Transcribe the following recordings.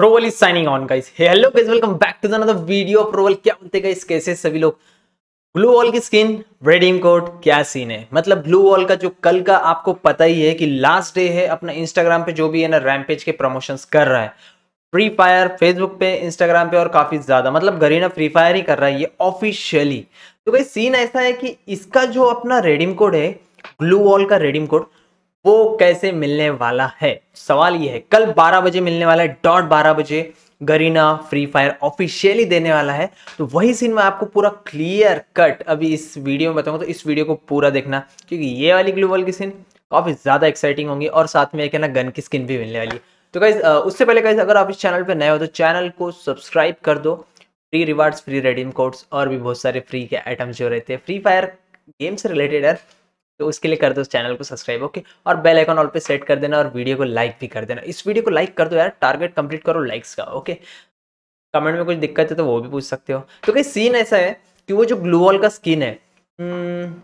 रोवल is signing on guys hello guys welcome back to another video of Roval क्या बोलते guys कैसे सभी लोग ब्लू वॉल की स्किन रेडीम कोड क्या सीन है मतलब ब्लू वॉल का जो कल का आपको पता ही है कि लास्ट डे है अपना इंस्टाग्राम पे जो भी है ना रैमपेज के प्रमोशंस कर रहा है फ्री फायर फेसबुक पे इंस्टाग्राम पे और काफी ज्यादा मतलब गरीना फ्री फायर ही कर रहा है ये ऑफिशियली तो भाई सीन ऐसा है कि इसका जो अपना रेडीम कोड है ब्लू वॉल का रेडीम कोड वो कैसे मिलने वाला है सवाल ये है कल 12 बजे मिलने वाला है डॉट 12 बजे गरीना फ्री फायर ऑफिशियली देने वाला है तो वही सीन मैं आपको पूरा क्लियर कट अभी इस वीडियो में बताऊंगा तो इस वीडियो को पूरा देखना क्योंकि ये वाली ग्लोबल की सीन काफ़ी ज़्यादा एक्साइटिंग होंगी और साथ में एक है ना गन की स्किन भी मिलने वाली तो गाइज उससे पहले गाइज अगर आप इस चैनल पर नए हो तो चैनल को सब्सक्राइब कर दो free rewards free redeem codes और भी बहुत सारे फ्री के आइटम्स जो रहते हैं फ्री फायर गेम से रिलेटेड है तो उसके लिए कर दो उस चैनल को सब्सक्राइब ओके और बेल आइकन ऑल पे सेट कर देना और वीडियो को लाइक भी कर देना इस वीडियो को लाइक कर दो यार टारगेट कंप्लीट करो लाइक्स का ओके कमेंट में कुछ दिक्कत है तो वो भी पूछ सकते हो तो कहीं सीन ऐसा है कि वो जो ग्लू वॉल का स्किन है हम्म,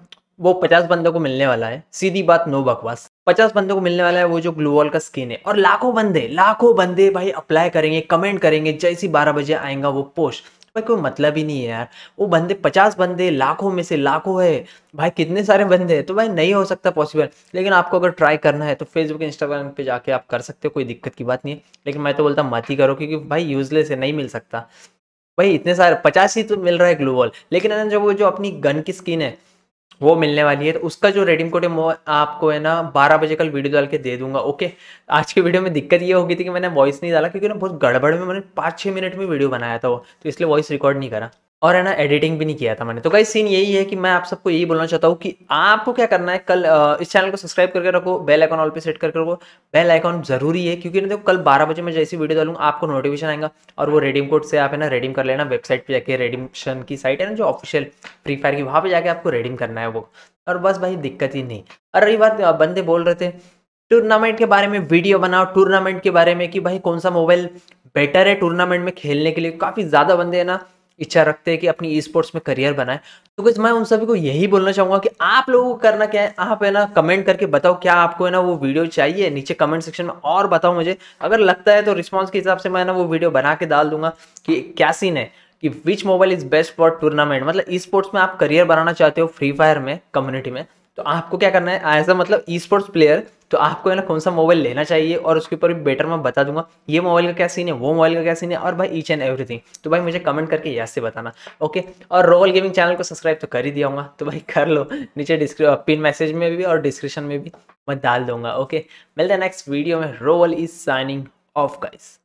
वो पचास बंदों को मिलने वाला है सीधी बात नो बकवास पचास बंदों को मिलने वाला है वो जो ग्लू वॉल का स्किन है और लाखों बंदे लाखों बंदे भाई अप्लाई करेंगे कमेंट करेंगे जैसी बारह बजे आएगा वो पोस्ट तो भाई कोई मतलब ही नहीं है यार वो बंदे पचास बंदे लाखों में से लाखों है भाई कितने सारे बंदे हैं तो भाई नहीं हो सकता पॉसिबल लेकिन आपको अगर ट्राई करना है तो फेसबुक इंस्टाग्राम पे जाके आप कर सकते हो कोई दिक्कत की बात नहीं है लेकिन मैं तो बोलता मत ही करो क्योंकि भाई यूजलेस है नहीं मिल सकता भाई इतने सारे पचास ही तो मिल रहा है ग्लूबॉल लेकिन जब वो जो अपनी गन की स्किन है वो मिलने वाली है तो उसका जो रेडीम कोड है आपको है ना बारह बजे कल वीडियो डाल के दे दूंगा ओके आज की वीडियो में दिक्कत ये हो गई थी कि मैंने वॉइस नहीं डाला क्योंकि ना बहुत गड़बड़ में मैंने पाँच छः मिनट में वीडियो बनाया था वो तो इसलिए वॉइस रिकॉर्ड नहीं करा और है ना एडिटिंग भी नहीं किया था मैंने तो गाइस सीन यही है कि मैं आप सबको यही बोलना चाहता हूँ कि आपको क्या करना है कल इस चैनल को सब्सक्राइब करके रखो बेल आइकॉन ऑल पे सेट करके रखो बेल आइकॉन जरूरी है क्योंकि ना देखो कल 12 बजे मैं जैसी वीडियो डालूंगा आपको नोटिफिकेशन आएगा और वो रेडीम कोड से आप है ना रेडीम कर लेना वेबसाइट पर जाकर रेडीमशन की साइट है ना जो ऑफिशियल फ्री फायर की वहाँ पर जाके आपको रेडीम करना है वो और बस भाई दिक्कत ही नहीं और रही बात बंदे बोल रहे थे टूर्नामेंट के बारे में वीडियो बनाओ टूर्नामेंट के बारे में कि भाई कौन सा मोबाइल बेटर है टूर्नामेंट में खेलने के लिए काफ़ी ज़्यादा बंदे है ना इच्छा रखते हैं कि अपनी ई स्पोर्ट्स में करियर बनाए तो कुछ मैं उन सभी को यही बोलना चाहूंगा कि आप लोगों को करना क्या है आप है ना कमेंट करके बताओ क्या आपको है ना वो वीडियो चाहिए नीचे कमेंट सेक्शन में और बताओ मुझे अगर लगता है तो रिस्पॉन्स के हिसाब से मैं ना वो वीडियो बना के डाल दूंगा कि क्या सीन है कि which mobile is best for tournament मतलब ई स्पोर्ट्स में आप करियर बनाना चाहते हो फ्री फायर में कम्युनिटी में तो आपको क्या करना है एज अ मतलब ई स्पोर्ट्स प्लेयर तो आपको है ना कौन सा मोबाइल लेना चाहिए और उसके ऊपर भी बेटर मैं बता दूंगा ये मोबाइल का क्या सीन है वो मोबाइल का क्या सीन है और भाई ईच एंड एवरीथिंग तो भाई मुझे कमेंट करके यहाँ से बताना ओके और रोवल गेमिंग चैनल को सब्सक्राइब तो कर ही दिया हूँ तो भाई कर लो नीचे पिन मैसेज uh, में भी और डिस्क्रिप्शन में भी मैं डाल दूंगा ओके मिलते नेक्स्ट वीडियो में रोवल इज साइनिंग ऑफ गाइस